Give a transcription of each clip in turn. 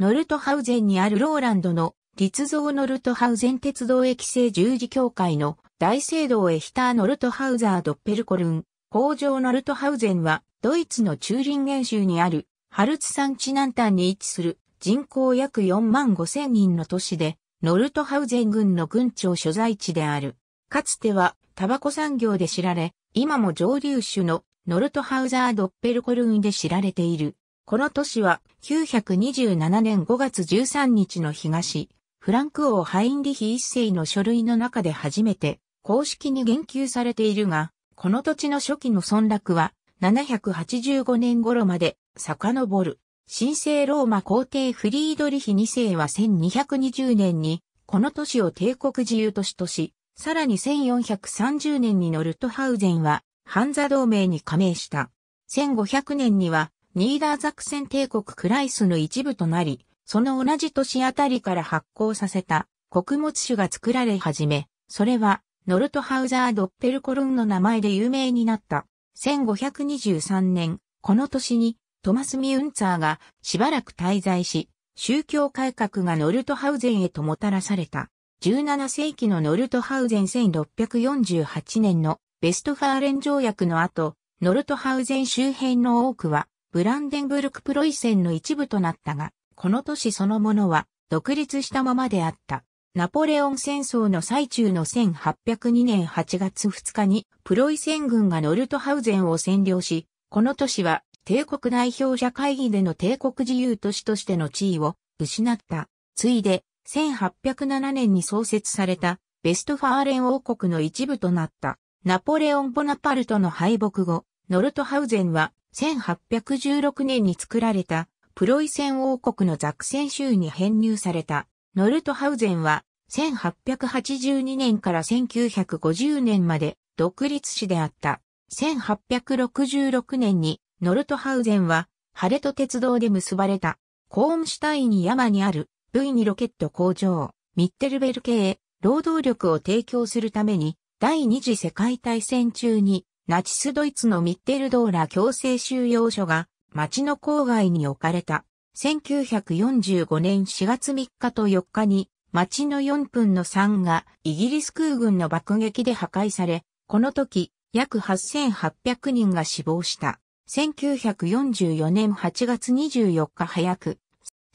ノルトハウゼンにあるローランドの立像ノルトハウゼン鉄道駅製十字協会の大聖堂エヒターノルトハウザードッペルコルン、工場ノルトハウゼンはドイツのチューリンゲン州にあるハルツ山地南端に位置する人口約4万5千人の都市で、ノルトハウゼン軍の軍庁所在地である。かつてはタバコ産業で知られ、今も蒸留酒のノルトハウザードッペルコルンで知られている。この都市は927年5月13日の東、フランク王ハインリヒ一世の書類の中で初めて公式に言及されているが、この土地の初期の村落は785年頃まで遡る。神聖ローマ皇帝フリードリヒ二世は1220年にこの都市を帝国自由都市とし、さらに1430年にノルトハウゼンはハンザ同盟に加盟した。1500年にはニーダーザクセン帝国クライスの一部となり、その同じ年あたりから発行させた穀物種が作られ始め、それはノルトハウザー・ドッペルコルンの名前で有名になった。1523年、この年にトマス・ミュンツァーがしばらく滞在し、宗教改革がノルトハウゼンへともたらされた。17世紀のノルトハウゼン1648年のベストファーレン条約の後、ノルトハウゼン周辺の多くはブランデンブルクプロイセンの一部となったが、この都市そのものは独立したままであった。ナポレオン戦争の最中の1802年8月2日にプロイセン軍がノルトハウゼンを占領し、この都市は帝国代表者会議での帝国自由都市としての地位を失った。ついで、1807年に創設されたベストファーレン王国の一部となった。ナポレオン・ボナパルトの敗北後、ノルトハウゼンは1816年に作られたプロイセン王国のザクセン州に編入されたノルトハウゼンは1882年から1950年まで独立市であった。1866年にノルトハウゼンはハレと鉄道で結ばれたコーンシュタイン山にある V2 ロケット工場ミッテルベル系労働力を提供するために第二次世界大戦中にナチスドイツのミッテルドーラ強制収容所が町の郊外に置かれた1945年4月3日と4日に町の4分の3がイギリス空軍の爆撃で破壊され、この時約8800人が死亡した。1944年8月24日早く、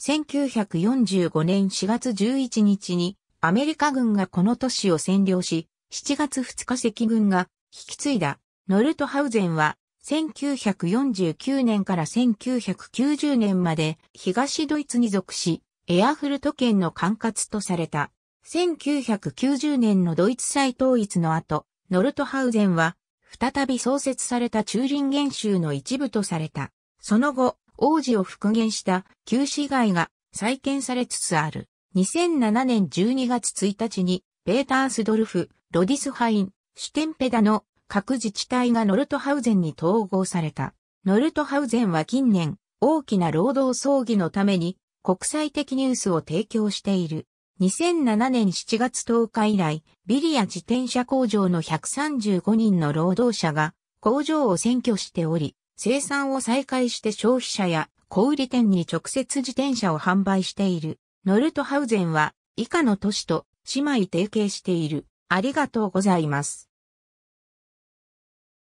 1945年4月11日にアメリカ軍がこの都市を占領し、7月2日赤軍が引き継いだノルトハウゼンは、1949年から1990年まで東ドイツに属し、エアフルト県の管轄とされた。1990年のドイツ再統一の後、ノルトハウゼンは、再び創設されたチューリンゲン州の一部とされた。その後、王子を復元した旧市街が再建されつつある。2007年12月1日に、ベータースドルフ、ロディスハイン、シュテンペダの各自治体がノルトハウゼンに統合された。ノルトハウゼンは近年、大きな労働争議のために、国際的ニュースを提供している。2007年7月10日以来、ビリア自転車工場の135人の労働者が工場を占拠しており、生産を再開して消費者や小売店に直接自転車を販売している。ノルトハウゼンは以下の都市と姉妹提携している。ありがとうございます。